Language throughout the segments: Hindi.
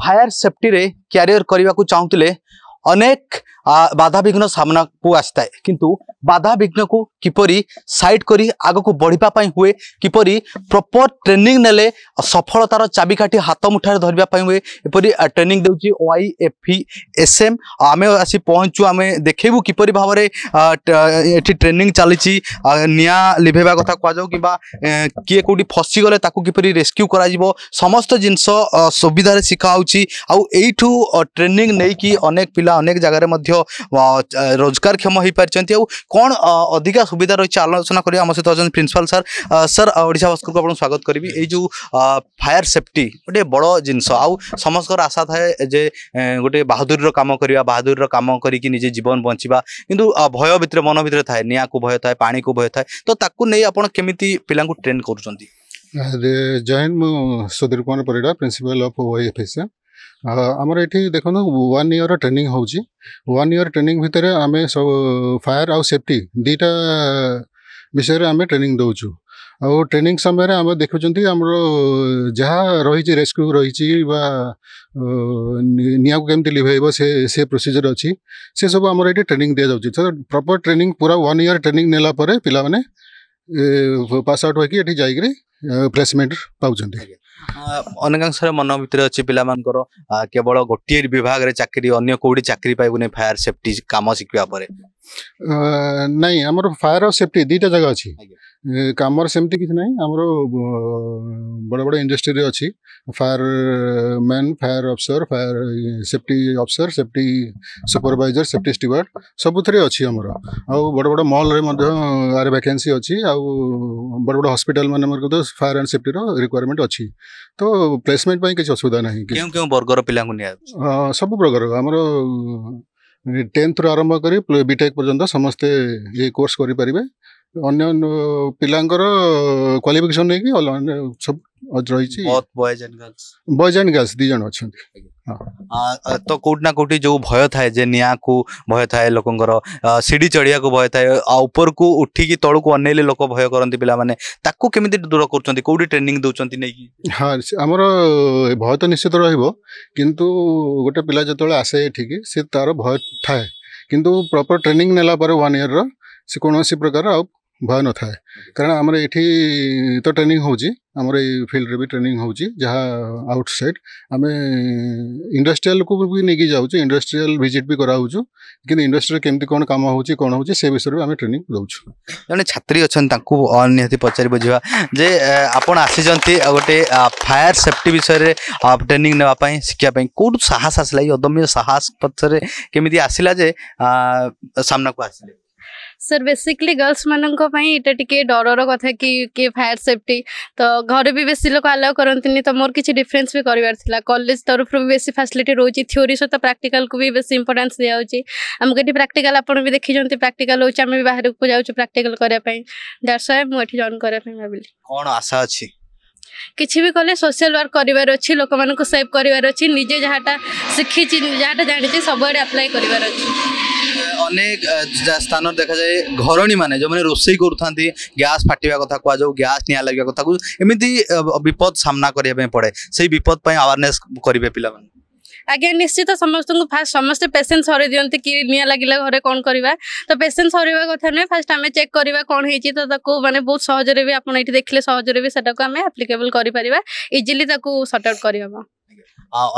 फायर सेफ्टी रे क्यारियर करने को चाहूँ অনেক বাধাবিঘ্ন ସାମ୍ନାକୁ ଆସିଥାଏ କିନ୍ତୁ ବାଧାବିଘ୍ନକୁ କିପରି ସାଇଡ଼୍ କରି ଆଗକୁ ବଢ଼ିବା ପାଇଁ ହୁଏ କିପରି ପ୍ରପର ଟ୍ରେନିଂ ନେଲେ ସଫଳତାର ଚାବିକାଠି ହାତ ମୁଠାରେ ଧରିବା ପାଇଁ ହୁଏ ଏପରି ଟ୍ରେନିଂ ଦେଉଛି ୱାଇ ଏଫି ଏସ୍ ଏମ୍ ଆମେ ଆସି ପହଞ୍ଚୁ ଆମେ ଦେଖେଇବୁ କିପରି ଭାବରେ ଏଠି ଟ୍ରେନିଂ ଚାଲିଛି ନିଆଁ ଲିଭେଇବା କଥା କୁହାଯାଉ କିମ୍ବା କିଏ କେଉଁଠି ଫସିଗଲେ ତାକୁ କିପରି ରେସ୍କ୍ୟୁ କରାଯିବ ସମସ୍ତ ଜିନିଷ ସୁବିଧାରେ ଶିଖା ହେଉଛି ଆଉ ଏଇଠୁ ଟ୍ରେନିଂ ନେଇକି ଅନେକ ପିଲା অনেক জাগারে মধ্য रोजगार ক্ষম হই পারচন্তি কোন অধিক সুবিধা রইছে আলোচনা করি আম সৈতে প্রিন্সিপাল স্যার স্যার ওড়িশা বসকর কো স্বাগত করিবি এই যে ফায়ার সেফটি বড় জিনস আ সমস্যার আশা থাকে যে গটে বাহাদুরর কাম করিবা বাহাদুরর কাম করি কি নিজ জীবন বাঁচিবা কিন্তু ভয় ভিতর মন ভিতর থাকে নিয়া কো ভয় থাকে পানি কো ভয় থাকে তো তাকু নেই আপন কেমিতি পিলা কো ট্রেন করুচন্তি জয়েন মো সুধীর কোণারপরিড়া প্রিন্সিপাল অফ ওএফএস ଆମର ଏଠି ଦେଖନ୍ତୁ ୱାନ୍ ଇୟର୍ ଟ୍ରେନିଂ ହେଉଛି ୱାନ୍ ଇୟର୍ ଟ୍ରେନିଂ ଭିତରେ ଆମେ ସବୁ ଫାୟାର୍ ଆଉ ସେଫ୍ଟି ଦୁଇଟା ବିଷୟରେ ଆମେ ଟ୍ରେନିଂ ଦେଉଛୁ ଆଉ ଟ୍ରେନିଂ ସମୟରେ ଆମେ ଦେଖୁଛନ୍ତି ଆମର ଯାହା ରହିଛି ରେସ୍କ୍ୟୁ ରହିଛି ବା ନିଆଁକୁ କେମିତି ଲିଭାଇବ ସେ ସେ ପ୍ରୋସିଜର ଅଛି ସେସବୁ ଆମର ଏଠି ଟ୍ରେନିଂ ଦିଆଯାଉଛି ତ ପ୍ରପର୍ ଟ୍ରେନିଂ ପୁରା ୱାନ୍ ଇୟର୍ ଟ୍ରେନିଂ ନେଲା ପରେ ପିଲାମାନେ ପାସ୍ ଆଉଟ୍ ହୋଇକି ଏଠି ଯାଇକିରି ପ୍ଲେସମେଣ୍ଟ ପାଉଛନ୍ତି ଅନେକାଂଶରେ ମନ ଭିତରେ ଅଛି ପିଲାମାନଙ୍କର କେବଳ ଗୋଟିଏ ବିଭାଗରେ ଚାକିରି ଅନ୍ୟ କେଉଁଠି ଚାକିରି ପାଇବୁନି ଫାୟାର ସେଫ୍ଟି କାମ ଶିଖିବା ପରେ ନାଇଁ ଆମର ଫାୟାର ସେଫ୍ଟି ଦୁଇଟା ଜାଗା ଅଛି କାମର ସେମିତି କିଛି ନାହିଁ ଆମର ବଡ଼ ବଡ଼ ଇଣ୍ଡଷ୍ଟ୍ରିରେ ଅଛି fireman fire officer fire safety officer safety supervisor safety steward ସବୁଥିରେ ଅଛି ଆମର ଆଉ ବଡ଼ ବଡ଼ ମଲ୍ରେ ମଧ୍ୟ ଆର ଭ୍ୟାକେନ୍ସି ଅଛି ଆଉ ବଡ଼ ବଡ଼ ହସ୍ପିଟାଲ ମାନଙ୍କର ତ ଫାୟାର ଆଣ୍ଡ ସେଫ୍ଟିର ରିକ୍ୱାରମେଣ୍ଟ ଅଛି ତ ପ୍ଲେସମେଣ୍ଟ ପାଇଁ କିଛି ଅସୁବିଧା ନାହିଁ କେଉଁ କେଉଁ ବର୍ଗର ପିଲାଙ୍କୁ ନିଆଯାଉଛି ସବୁ ପ୍ରକାର ଆମର ଟେନ୍ଥରୁ ଆରମ୍ଭ କରି ବିଟେକ୍ ପର୍ଯ୍ୟନ୍ତ ସମସ୍ତେ ଏ କୋର୍ସ କରିପାରିବେ ଅନ୍ୟ ପିଲାଙ୍କର କ୍ୱାଲିଫିକେସନ୍ ନେଇକି ସବୁ ରହିଛି boys and girls boys and girls ଦୁଇ ଜଣ ଅଛନ୍ତି ତ କୋଉଠି ନା କୋଉଠି ଯୋଉ ଭୟ ଥାଏ ଯେ ନିଆଁକୁ ଭୟ ଥାଏ ଲୋକଙ୍କର ସିଡ଼ି ଚଢ଼ିବାକୁ ଭୟ ଥାଏ ଆଉ ଉପରକୁ ଉଠିକି ତଳକୁ ଅନେଇଲେ ଲୋକ ଭୟ କରନ୍ତି ପିଲାମାନେ ତାକୁ କେମିତି ଦୂର କରୁଛନ୍ତି କୋଉଠି ଟ୍ରେନିଂ ଦେଉଛନ୍ତି ନେଇକି ହଁ ଆମର ଭୟ ତ ନିଶ୍ଚିତ ରହିବ କିନ୍ତୁ ଗୋଟେ ପିଲା ଯେତେବେଳେ ଆସେ ଏଠିକି ସେ ତାର ଭୟ ଥାଏ କିନ୍ତୁ ପ୍ରପର୍ ଟ୍ରେନିଂ ନେଲା ପରେ ୱାନ୍ ଇୟର୍ର ସେ କୌଣସି ପ୍ରକାର ଆଉ भय न था कारण आम एटी तो ट्रेनिंग होमर यील्ड भी ट्रेनिंग होउटसाइड आम इंडस्ट्रियाल को भी नहीं जाऊँ इंडस्ट्रियाल भिजिट भी कराऊ कि इंडस्ट्री केमी कौन काम हो कौन हो विषय भी आम ट्रेनिंग दौ जे छात्री अच्छा अनिहत पचार बुझा जे आप आसी गोटे फायर सेफ्टी विषय में ट्रेनिंग नापी शिखापी कौट साहस आसला अदम्य साहस पक्ष के कमी आसला जे सामना को आसे ସାର୍ ବେସିକାଲି ଗର୍ଲସ ମାନଙ୍କ ପାଇଁ ଏଇଟା ଟିକେ ଡରର କଥା କି କିଏ ଫାୟାର୍ ସେଫ୍ଟି ତ ଘରେ ବି ବେଶୀ ଲୋକ ଆଲାଉ କରନ୍ତିନି ତ ମୋର କିଛି ଡିଫରେନ୍ସ ବି କରିବାର ଥିଲା କଲେଜ ତରଫରୁ ବି ବେଶୀ ଫାସିଲିଟି ରହୁଛି ଥିଓରି ସହିତ ପ୍ରାକ୍ଟିକାଲକୁ ବି ବେଶୀ ଇମ୍ପୋର୍ଟାନ୍ସ ଦିଆହେଉଛି ଆମକୁ ଏଠି ପ୍ରାକ୍ଟିକାଲ ଆପଣ ବି ଦେଖିଛନ୍ତି ପ୍ରାକ୍ଟିକାଲ ହେଉଛି ଆମେ ବି ବାହାରକୁ ଯାଉଛୁ ପ୍ରାକ୍ଟିକାଲ କରିବା ପାଇଁ ଦ୍ୟାଟ୍ସ ମୁଁ ଏଠି ଜଏନ୍ କରିବା ପାଇଁ ଭାବିଲି କ'ଣ ଆଶା ଅଛି କିଛି ବି କଲେ ସୋସିଆଲ ୱାର୍କ କରିବାର ଅଛି ଲୋକମାନଙ୍କୁ ସେଭ୍ କରିବାର ଅଛି ନିଜେ ଯାହାଟା ଶିଖିଛି ଯାହାଟା ଜାଣିଛି ସବୁଆଡ଼େ ଆପ୍ଲାଏ କରିବାର ଅଛି ଅନେକ ସ୍ଥାନରେ ଦେଖାଯାଏ ଘରଣୀମାନେ ଯେଉଁମାନେ ରୋଷେଇ କରୁଥାନ୍ତି ଗ୍ୟାସ୍ ଫାଟିବା କଥା କୁହାଯାଉ ଗ୍ୟାସ୍ ନିଆଁ ଲାଗିବା କଥାକୁ ଏମିତି ବିପଦ ସାମ୍ନା କରିବା ପାଇଁ ପଡ଼େ ସେଇ ବିପଦ ପାଇଁ ଆୱାରନେସ୍ କରିବେ ପିଲାମାନେ ଆଜ୍ଞା ନିଶ୍ଚିତ ସମସ୍ତଙ୍କୁ ଫାଷ୍ଟ ସମସ୍ତେ ପେସେନ୍ସ ହରେଇ ଦିଅନ୍ତି କି ନିଆଁ ଲାଗିଲା ଘରେ କ'ଣ କରିବା ତ ପେସେନ୍ସ ହରେଇବା କଥା ନୁହେଁ ଫାଷ୍ଟ ଆମେ ଚେକ୍ କରିବା କ'ଣ ହେଇଛି ତ ତାକୁ ମାନେ ବହୁତ ସହଜରେ ବି ଆପଣ ଏଠି ଦେଖିଲେ ସହଜରେ ବି ସେଟାକୁ ଆମେ ଆପ୍ଲିକେବଲ୍ କରିପାରିବା ଇଜିଲି ତାକୁ ସର୍ଟ ଆଉଟ୍ କରିହେବ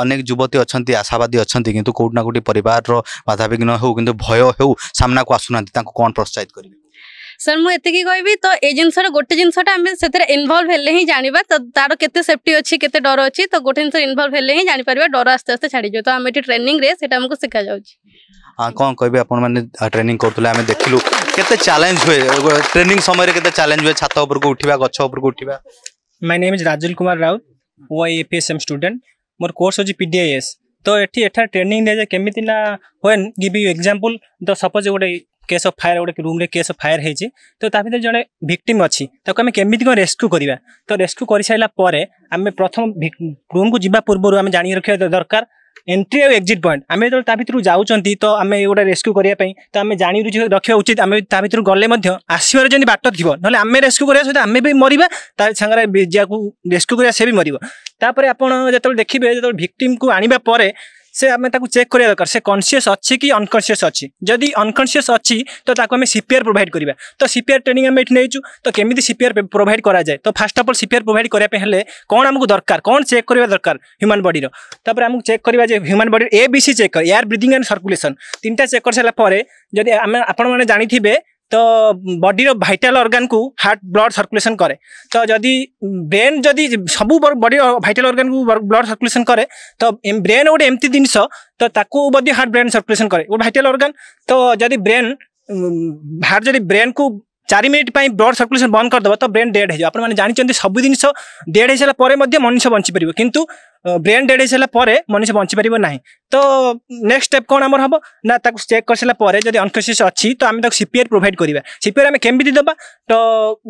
ଅନେକ ଯୁବତୀ ଅଛନ୍ତି ଆଶାବାଦୀ ଅଛନ୍ତି କିନ୍ତୁ କେଉଁଠି ନା କେଉଁଠି ପରିବାରର ବାଧାବିଘ୍ନ ହେଉ କିନ୍ତୁ ଭୟ ହେଉ ସାମ୍ନାକୁ ଆସୁନାହାନ୍ତି ତାଙ୍କୁ କ'ଣ ପ୍ରୋତ୍ସାହିତ କରିବେ ସାର୍ ମୁଁ ଏତିକି କହିବି ତ ଏ ଜିନିଷର ଗୋଟେ ଜିନିଷଟା ଆମେ ସେଥିରେ ଇନଭଲ୍ଭ ହେଲେ ହିଁ ଜାଣିବା ତ ତାର କେତେ ସେଫ୍ଟି ଅଛି କେତେ ଡର ଅଛି ତ ଗୋଟେ ଜିନିଷ ଇନଭଲ୍ଭ ହେଲେ ହିଁ ଜାଣିପାରିବା ଡର ଆସ୍ତେ ଆସ୍ତେ ଛାଡ଼ିଯିବ ତ ଆମେ ଏଠି ଟ୍ରେନିଂରେ ସେଇଟା ଆମକୁ ଶିଖାଯାଉଛି କ'ଣ କହିବି ଆପଣମାନେ ଟ୍ରେନିଂ କରୁଥିଲେ ଆମେ ଦେଖିଲୁ କେତେ ଚ୍ୟାଲେଞ୍ଜ ହୁଏ ଟ୍ରେନିଂ ସମୟରେ କେତେ ଚ୍ୟାଲେଞ୍ଜ ହୁଏ ଛାତ ଉପରକୁ ଉଠିବା ଗଛ ଉପରକୁ ଉଠିବା my name is Rajul Kumar Raut O I ଏପିଏସ୍ଏମ୍ ଷ୍ଟୁଡେଣ୍ଟ ମୋର କୋର୍ସ ହେଉଛି ପି ଡି ଆଇ ଏସ୍ ତ ଏଠି ଏଠାରେ ଟ୍ରେନିଂ ଦିଆଯାଏ କେମିତି ନା ହ୍ୱେନ୍ ଗିଭ୍ ୟୁ ଏକ୍ଜାମ୍ପଲ୍ ତ ସପୋଜ୍ ଗୋଟେ କେସ୍ ଅଫ୍ ଫାୟାର ଗୋଟେ ରୁମ୍ରେ କେସ୍ ଅଫ୍ ଫାୟାର ହେଇଛି ତ ତା ଭିତରେ ଜଣେ ଭିକ୍ଟିମ୍ ଅଛି ତାକୁ ଆମେ କେମିତି କ'ଣ ରେସ୍କ୍ୟୁ କରିବା ତ ରେସ୍କ୍ୟୁ କରିସାରିଲା ପରେ ଆମେ ପ୍ରଥମ ରୁମ୍କୁ ଯିବା ପୂର୍ବରୁ ଆମେ ଜାଣି ରଖିବା ଦରକାର ଏଣ୍ଟ୍ରି ଆଉ ଏକ୍ଜିଟ୍ ପଏଣ୍ଟ ଆମେ ଯେତେବେଳେ ତା ଭିତରୁ ଯାଉଛନ୍ତି ତ ଆମେ ଏଗୁଡ଼ା ରେସ୍କ୍ୟୁ କରିବା ପାଇଁ ତ ଆମେ ଜାଣି ରଖିବା ଉଚିତ ଆମେ ତା ଭିତରୁ ଗଲେ ମଧ୍ୟ ଆସିବାର ଯେମିତି ବାଟ ଥିବ ନହେଲେ ଆମେ ରେସ୍କ୍ୟୁ କରିବା ସହିତ ଆମେ ବି ମରିବା ତା ସାଙ୍ଗରେ ଯାହାକୁ ରେସ୍କ୍ୟୁ କରିବା ସେ ବି ମରିବ ତାପରେ ଆପଣ ଯେତେବେଳେ ଦେଖିବେ ଯେତେବେଳେ ଭିକ୍ଟିମ୍କୁ ଆଣିବା ପରେ ସେ ଆମେ ତାକୁ ଚେକ୍ କରିବା ଦରକାର ସେ କନସିୟସ୍ ଅଛି କି ଅନକନସିୟସ୍ ଅଛି ଯଦି ଅନକନସିୟସ୍ ଅଛି ତ ତାକୁ ଆମେ ସିପିଆର୍ ପ୍ରୋଭାଇଡ଼ କରିବା ତ ସିପିଆର୍ ଟ୍ରେନିଂ ଆମେ ଏଠି ନେଇଛୁ ତ କେମିତି ସିପିଆର୍ ପ୍ରୋଭାଇଡ଼ କରାଯାଏ ତ first of all CPR provide କରିବା ପାଇଁ ହେଲେ କ'ଣ ଆମକୁ ଦରକାର କ'ଣ ଚେକ୍ କରିବା ଦରକାର ହ୍ୟୁମାନ ବଡ଼ିର ତାପରେ ଆମକୁ ଚେକ୍ କରିବା ଯେ ହ୍ୟୁମାନ ବଡ଼ିର A B C check air breathing and circulation ତିନିଟା ଚେକ୍ କରିସାରିଲା ପରେ ଯଦି ଆମେ ଆପଣମାନେ ଜାଣିଥିବେ তো বডির ভাইটাল অর্গানকু হার্ট ব্লড সার্কুলেসন করে তো যদি ব্রেন যদি সবু বডি ভাইটাল অর্গানকু ব্লড সার্কুলেসন করে তো ব্রেন গোটে এমতি জিনিস তো তাকে বডি হার্ট ব্রেন সার্কুলেসন করে গোটে ভাইটাল অর্গান তো যদি ব্রেন হার্ট mm, যদি ব্রেনকু চারি মিনিট পাই ব্লড সার্কুলেসন বন্ধ করেদেব তো ব্রেন ডেড হয়ে আপনার জাঁচান সবু জিনিস ডেড হয়ে সারা পরে মধ্য মনুষ্য বঞ্চিপার কিন্তু ବ୍ରେନ୍ ଡେଡ୍ ହେଇସାରିଲା ପରେ ମଣିଷ ବଞ୍ଚିପାରିବ ନାହିଁ ତ ନେକ୍ସଟ ଷ୍ଟେପ୍ କ'ଣ ଆମର ହେବ ନା ତାକୁ ଚେକ୍ କରିସାରିଲା ପରେ ଯଦି ଅନକନସିୟସ୍ ଅଛି ତ ଆମେ ତାକୁ ସିପିଆର୍ ପ୍ରୋଭାଇଡ଼ କରିବା ସିପିଆର୍ ଆମେ କେମିତି ଦେବା ତ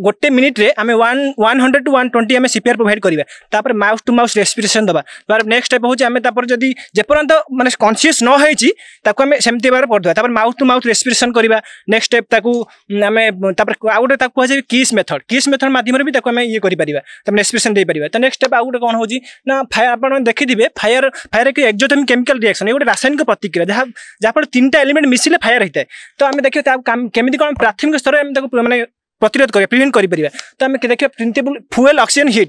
ଗୋଟେ ମିନିଟ୍ରେ ଆମେ one one hundred to one twenty ଆମେ ସିପିଆର୍ ପ୍ରୋଭାଇଡ଼ କରିବା ତାପରେ ମାଉସ୍ ଟୁ ମାଉସ୍ ରେସ୍ପିରେସନ୍ ଦେବା ତାର ନେକ୍ସଟ ଷ୍ଟେପ୍ ହେଉଛି ଆମେ ତାପରେ ଯଦି ଯେପର୍ଯ୍ୟନ୍ତ ମାନେ କନସିୟସ୍ ନ ହେଇଛି ତାକୁ ଆମେ ସେମିତି ଭାବରେ କରିଦେବା ତାପରେ ମାଉଥ୍ ଟୁ ମାଉଥ୍ ରେସ୍ପିରେସନ୍ କରିବା ନେକ୍ସଟ ଷ୍ଟେପ୍ ତାକୁ ଆମେ ତାପରେ ଆଉ ଗୋଟେ ତାକୁ କୁହାଯାଏ କିସ୍ ମେଥଡ଼ କିସ୍ ମେଥଡ଼ ମାଧ୍ୟମରେ ବି ତାକୁ ଆମେ ଇଏ କରିପାରିବା ତାପରେ ରେସ୍ପିରେସନ୍ ଦେଇପାରିବା ତ ନେକ୍ସଟ ଷ୍ଟେପ୍ ଆଉ ଗୋଟେ କ'ଣ ହେଉଛି ନା ଫାୟାର আপনার দেখিবে ফায়ার ফায়ার একটি এক্সোথেমিক কেমিকাল রিয়াকশন এই গোটে রাসায়নিক প্রতিক্রিয়া যা যাফলে তিনটা এলিমেন্ট মিশিলে ফায়ার হয়ে তো আমি দেখি কেমিতি কোণ প্রাথমিক স্তরে আমি তাকে মানে প্রতিরোধ করা প্রিভেন্ট করে তো আমি দেখবা প্রিন্টেবল ফুয়েল অক্সিজেন হিট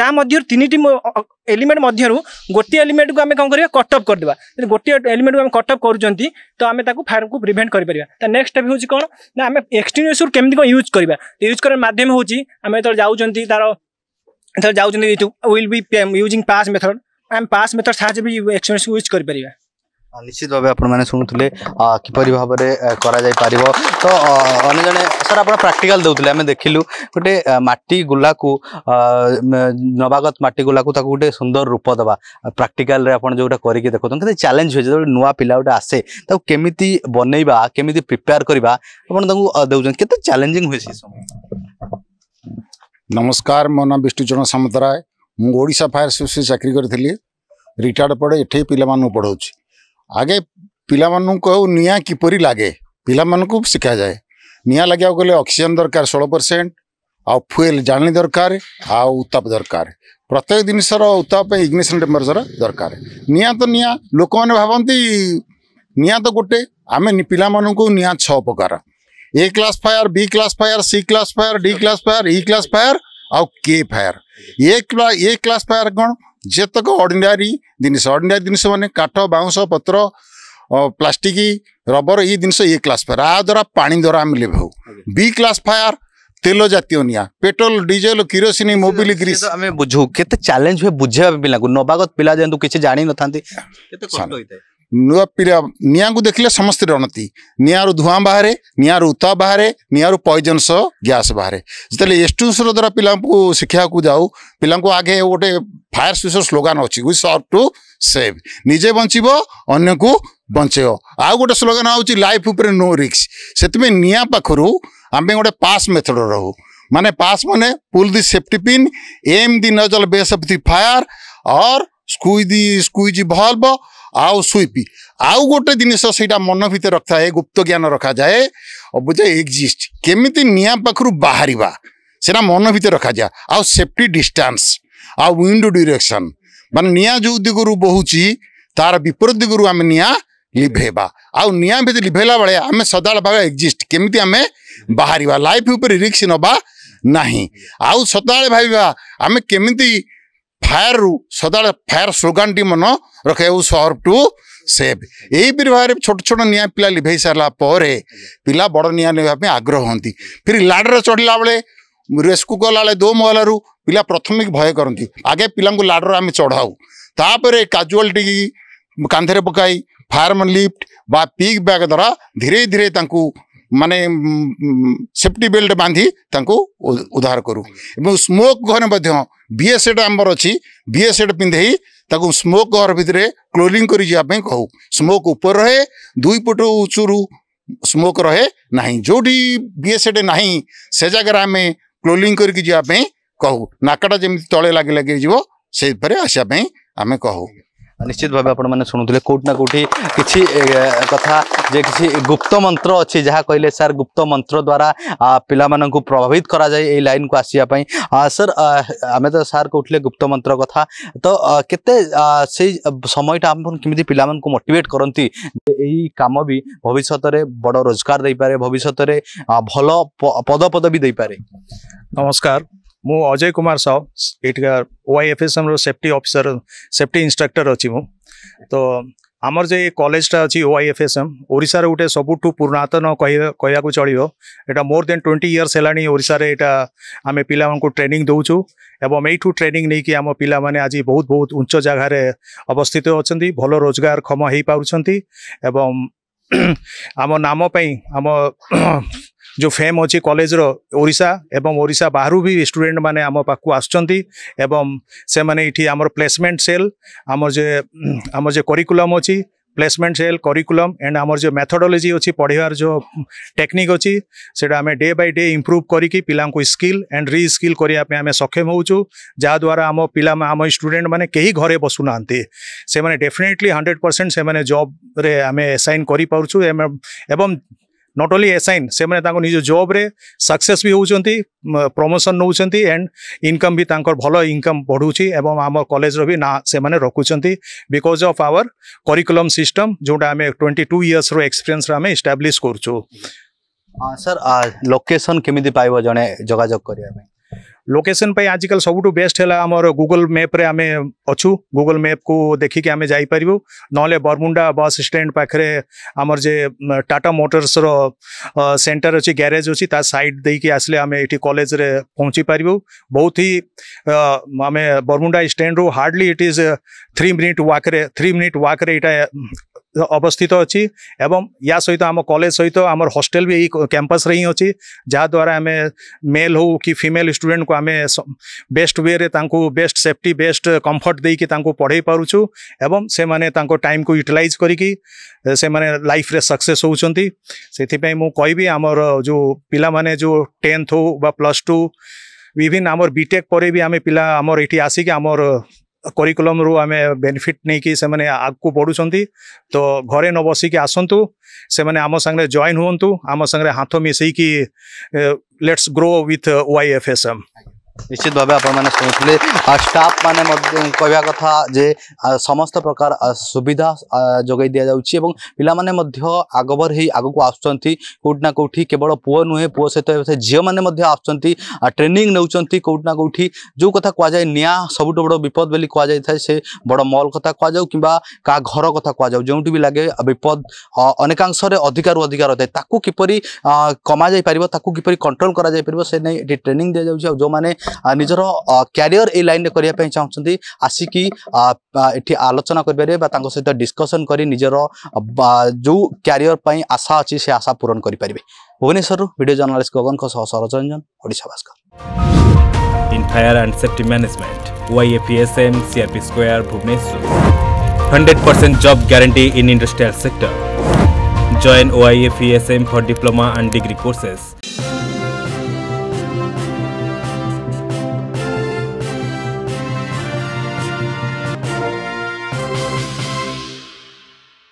তা মধ্যে তিনটি এলিমেন্ট মধ্যে গোটি এলিমেন্ট কু আমি কম করা কট অফ করেদেবা গোটি এলিমেন্ট আমি কট অফ করছেন তো আমি তাকে ফায়ার কু প্রিভেন্ট করে তা নেক্সট স্টেপ হচ্ছে কোণ না আমি এক্সটিনিউসর কেমি কম ইউজ করা ইউজ করার মাধ্যম হচ্ছে আমি যেত যাচ্ছি তার ଏଥର ଯାଉଛନ୍ତି YouTube will be using PASS method ଆମେ ପାସ୍ ମେଥଡ଼ ସାହାଯ୍ୟ ବି ଏକ୍ସପିରିଏନ୍ସକୁ ୟୁଜ୍ କରିପାରିବା ନିଶ୍ଚିତ ଭାବେ ଆପଣମାନେ ଶୁଣୁଥିଲେ କିପରି ଭାବରେ କରାଯାଇପାରିବ ତ ଅନ୍ୟ ଜଣେ ସାର୍ ଆପଣ ପ୍ରାକ୍ଟିକାଲ ଦେଉଥିଲେ ଆମେ ଦେଖିଲୁ ଗୋଟେ ମାଟି ଗୁଲାକୁ ନବାଗତ ମାଟି ଗୁଲାକୁ ତାକୁ ଗୋଟେ ସୁନ୍ଦର ରୂପ ଦେବା ପ୍ରାକ୍ଟିକାଲରେ ଆପଣ ଯେଉଁଟା କରିକି ଦେଖୁଛନ୍ତି କେତେ ଚ୍ୟାଲେଞ୍ଜ ହୁଏ ଯେତେବେଳେ ନୂଆ ପିଲା ଗୋଟେ ଆସେ ତାକୁ କେମିତି ବନେଇବା କେମିତି ପ୍ରିପେୟାର କରିବା ଆପଣ ତାଙ୍କୁ ଦେଉଛନ୍ତି କେତେ ଚ୍ୟାଲେଞ୍ଜିଂ ହୁଏ ସେ ସମୟ ନମସ୍କାର ମୋ ନାଁ ବିଷ୍ଣୁଚରଣ ସାମନ୍ତରାୟ ମୁଁ ଓଡ଼ିଶା ଫାୟାର ସର୍ଭିସରେ ଚାକିରି କରିଥିଲି ରିଟାୟାର୍ଡ଼ ପରେ ଏଠି ପିଲାମାନଙ୍କୁ ପଢ଼ାଉଛି ଆଗେ ପିଲାମାନଙ୍କୁ ଆଉ ନିଆଁ କିପରି ଲାଗେ ପିଲାମାନଙ୍କୁ ଶିଖାଯାଏ ନିଆଁ ଲାଗିବାକୁ ଗଲେ ଅକ୍ସିଜେନ୍ ଦରକାର ଷୋହଳ ପରସେଣ୍ଟ ଆଉ ଫୁଏଲ୍ ଜାଳେଣୀ ଦରକାର ଆଉ ଉତ୍ତାପ ଦରକାର ପ୍ରତ୍ୟେକ ଜିନିଷର ଉତ୍ତାପ ପାଇଁ ଇଗ୍ନିସନ୍ ଟେମ୍ପରେଚର ଦରକାର ନିଆଁ ତ ନିଆଁ ଲୋକମାନେ ଭାବନ୍ତି ନିଆଁ ତ ଗୋଟେ ଆମେ ପିଲାମାନଙ୍କୁ ନିଆଁ ଛଅ ପ୍ରକାର A class fire B class fire C class fire D class fire E class fire आए फायर ए ए फायर कौन जितक अर्डनारी जिनस अर्डनारी जिनस मानते काठ बाउँस पत्र प्लास्टिक रबर ये जिनस ए क्लासफायर आ द्वारा पा द्वारा आम लिभ बी क्लास फायर तेल जितिय निया petrol diesel kerosene Mobil grease तो बुझे चैलेंज हुए बुझे पे नवागत पिला जानते किसी जाणी न था नुआ पीढ़ा निआं को देखिले समस्त रणति निआरु धुआं बाहर निआरु उत्ता बाहर निआरु पॉइजन सह गैस बाहर जितने एस टू द्वारा पिला शिखा को जाऊ पिला आगे गोटे फायर स्विस स्लोगान अच्छी सर्व टू सेव निजे बचीब अन्न को बचे आउ गोटे स्लोगान आज लाइफ उपर नो रिक्स से निआ पाखर आम गोटे पास मेथड रो माने पास माने pull the safety pin aim the nozzle base of the fire और स्कूज दि स्कूज भल्ब आउ स्वीप आउ गोटे जिनस मन भितर रखा है गुप्त ज्ञान रखा जाए अबुझे एक्जिस्ट केमी निखु बाहर से मन भितर रखा जाए आउ सेफ्टी डिस्टान्स आउ विंडो डिरेक्शन मान नि जो दिग्वर बोच तार विपरीत दिग्वर आम नि लिभेबा आउ नि लिभेला बेले आम सदा भाग एक्जिस्ट केमी आम बाहर लाइफ उपर रिक्स नवा ना आउ सदा भाव आम केमी फायरରୁ ସଦାବେଳେ ଫାୟାର ସ୍ଲୋଗାନଟି ମନ ରଖାଯାଉ ସର୍ଭ ଟୁ ସେଭ୍ ଏହିପରି ଭାବରେ ଛୋଟ ଛୋଟ ନିଆଁ ପିଲା ଲିଭେଇ ସାରିଲା ପରେ ପିଲା ବଡ଼ ନିଆଁ ନେବା ପାଇଁ ଆଗ୍ରହ ହୁଅନ୍ତି ଫିରି ଲାଡ଼ରେ ଚଢ଼ିଲା ବେଳେ ରେସ୍କୁ ଗଲାବେଳେ ଦୋ ମହଲାରୁ ପିଲା ପ୍ରଥମେ ଭୟ କରନ୍ତି ଆଗେ ପିଲାଙ୍କୁ ଲାଡ଼ର ଆମେ ଚଢ଼ାଉ ତାପରେ କାଜୁଆଲିଟିକି କାନ୍ଧରେ ପକାଇ ଫାୟାରମ୍ୟାନ୍ ଲିଫ୍ଟ ବା ପିକ୍ ବ୍ୟାଗ୍ ଦ୍ୱାରା ଧୀରେ ଧୀରେ ତାଙ୍କୁ मान सेफ्टी बेल्ट बांधि उधार करूँ स्मोक घर मेंएसएड आमर अच्छी बीएसएड पिंधे स्मोक घर भितर क्लोरींग करवाप कहू स्मोक ऊपर रहे दुईपट उचुरु स्मोक रहे ना जो भी बीएसएड ना से जगह आम क्लोरींग करवाई कहू नाकटा जमी तले लगे लगे जीव से आसपाई आम कहू निश्चित भाव आपण कौटना कोटी किसी कथा जे किसी गुप्त मंत्र अच्छी जहाँ कहले सर गुप्त मंत्र द्वारा पिला प्रभावित करा जाए ये लाइन को आसवापी सर आम तो सार कौले गुप्त मंत्र कथा तो के समयटा कमी पिला मोटेट करती कम भी भविष्य में बड़ रोजगार दे पारे भविष्य में भल पदपदवी दे पारे नमस्कार ମୁଁ ଅଜୟ କୁମାର ସାହୁ ଏଠିକାର ଓଆଇଏଫ୍ଏସ୍ଏମ୍ର ସେଫ୍ଟି ଅଫିସର ସେଫ୍ଟି ଇନ୍ଷ୍ଟ୍ରକ୍ଟର ଅଛି ମୁଁ ତ ଆମର ଯେ କଲେଜଟା ଅଛି ଓଆଇଏଫ୍ଏସ୍ଏମ୍ ଓଡ଼ିଶାର ଗୋଟେ ସବୁଠୁ ପୁରାତନ କହିବାକୁ ଚଳିବ ଏଇଟା ମୋର୍ ଦେନ୍ ଟ୍ୱେଣ୍ଟି ଇୟର୍ସ ହେଲାଣି ଓଡ଼ିଶାରେ ଏଇଟା ଆମେ ପିଲାମାନଙ୍କୁ ଟ୍ରେନିଂ ଦେଉଛୁ ଏବଂ ଏଇଠୁ ଟ୍ରେନିଂ ନେଇକି ଆମ ପିଲାମାନେ ଆଜି ବହୁତ ବହୁତ ଉଚ୍ଚ ଜାଗାରେ ଅବସ୍ଥିତ ଅଛନ୍ତି ଭଲ ରୋଜଗାରକ୍ଷମ ହୋଇପାରୁଛନ୍ତି ଏବଂ ଆମ ନାମ ପାଇଁ ଆମ जो फेम अच्छी कलेजर ओडा एवं ओडा बाहर भी स्टूडेंट मैंने आम पाक आसम से ये आम प्लेसमेंट सेल आमर जे आमर जे करिकुलम अच्छी ପ୍ଲେସମେଣ୍ଟ ସେଲ୍ କରିକୁଲମ୍ ଆଣ୍ଡ ଆମର ଯେଉଁ ମେଥଡ଼ୋଲୋଜି ଅଛି ପଢ଼ିବାର ଯେଉଁ ଟେକ୍ନିକ୍ ଅଛି ସେଇଟା ଆମେ ଡେ ବାଇ ଡେ ଇମ୍ପ୍ରୁଭ୍ କରିକି ପିଲାଙ୍କୁ ସ୍କିଲ୍ ଆଣ୍ଡ ରି ସ୍କିଲ୍ କରିବା ପାଇଁ ଆମେ ସକ୍ଷମ ହେଉଛୁ ଯାହାଦ୍ୱାରା ଆମ ପିଲା ଆମ ଷ୍ଟୁଡେଣ୍ଟମାନେ କେହି ଘରେ ବସୁନାହାନ୍ତି ସେମାନେ ଡେଫିନେଟଲି ହଣ୍ଡ୍ରେଡ଼ ପରସେଣ୍ଟ ସେମାନେ ଜବ୍ରେ ଆମେ ଆସାଇନ୍ କରିପାରୁଛୁ ଏବଂ नट ओनली एसाइन से निज जब्रे सक्सेस भी होती प्रमोशन नौ एंड इनकम भी भल इनकम बढ़ुची आम कलेजर भी ना से रखुं because of our curriculum system जोटा आम ट्वेंटी टू इयर्स एक्सपीरियंस आम इस्टाब्लीश कर सर लोकेशन केमी पाइब जड़े जोजोग करने लोकेशन पे आजकल सब बेस्ट है आमर गुगल मैप्रे आम अच्छू गुगल मैप को देखिक आम जापर ना बरमुंडा बस स्टाण पाखे आमर जे टाटा मोटर्स सेन्टर अच्छी ग्यारेज अच्छी सैड देखिए आसे आम ये कलेज पहुँची पार बहुत ही आम बरमुंडा रू hardly it is three minute व्वाक्रे थ्री मिनिट व्वाक्रे अवस्थित अच्छी या सहित आम कलेज सहित आम हस्टेल भी यही कैंपस रे अच्छी जहाद्वारा आम मेल हो कि फिमेल स्टूडेंट को आम best way best safety best comfort दे कि पढ़े पार्छू एवं से मैंने टाइम को यूटिलइज करफ सक्सेस होतीपी मुझी आमर जो पाने जो टेन्थ हो प्लस टू विभिन्न आमर बीटेक् पर भी आम पिला आमर ये आसिक आमर करिकुलम रु आम बेनिफिट नहीं कि से आग को पढ़ुं तो घरे न बसिकी आसतु से आम सागर जॉन हूँ आम सागर हाथ मिसेकि let's grow with Y F S M ନିଶ୍ଚିତ ଭାବେ ଆପଣମାନେ ଶୁଣୁଥିଲେ ଷ୍ଟାଫ୍ମାନେ ମଧ୍ୟ କହିବା କଥା ଯେ ସମସ୍ତ ପ୍ରକାର ସୁବିଧା ଯୋଗାଇ ଦିଆଯାଉଛି ଏବଂ ପିଲାମାନେ ମଧ୍ୟ ଆଗଭର ହେଇ ଆଗକୁ ଆସୁଛନ୍ତି କେଉଁଠି ନା କେଉଁଠି କେବଳ ପୁଅ ନୁହେଁ ପୁଅ ସହିତ ଝିଅମାନେ ମଧ୍ୟ ଆସୁଛନ୍ତି ଟ୍ରେନିଂ ନେଉଛନ୍ତି କେଉଁଠି ନା କେଉଁଠି ଯେଉଁ କଥା କୁହାଯାଏ ନିଆଁ ସବୁଠୁ ବଡ଼ ବିପଦ ବୋଲି କୁହାଯାଇଥାଏ ସେ ବଡ଼ ମଲ୍ କଥା କୁହାଯାଉ କିମ୍ବା କାହା ଘର କଥା କୁହାଯାଉ ଯେଉଁଠି ବି ଲାଗେ ବିପଦ ଅନେକାଂଶରେ ଅଧିକାରୁ ଅଧିକା ରହିଥାଏ ତାକୁ କିପରି କମାଯାଇପାରିବ ତାକୁ କିପରି କଣ୍ଟ୍ରୋଲ କରାଯାଇପାରିବ ସେ ନେଇ ଏଠି ଟ୍ରେନିଂ ଦିଆଯାଉଛି ଆଉ ଯେଉଁମାନେ ନିଜର କ୍ୟାରିୟର ଏଇ ଲାଇନ୍ରେ କରିବା ପାଇଁ ଚାହୁଁଛନ୍ତି ଆସିକି ଏଠି ଆଲୋଚନା କରିପାରିବେ ବା ତାଙ୍କ ସହିତ ଡିସ୍କସନ୍ କରି ନିଜର ଯେଉଁ କ୍ୟାରିୟର ପାଇଁ ଆଶା ଅଛି ସେ ଆଶା ପୂରଣ କରିପାରିବେ ଭୁବନେଶ୍ୱରରୁ ଭିଡ଼ିଓ ଜର୍ଣ୍ଣାଲିଷ୍ଟ ଗଗନଙ୍କ ସହ Saroj Ranjan Odisha Bhaskar In Fire and Safety Management, YAPSM, CRP Square, Bhubaneswar. 100% job guarantee in industrial sector. Join YAPSM for diploma and degree courses.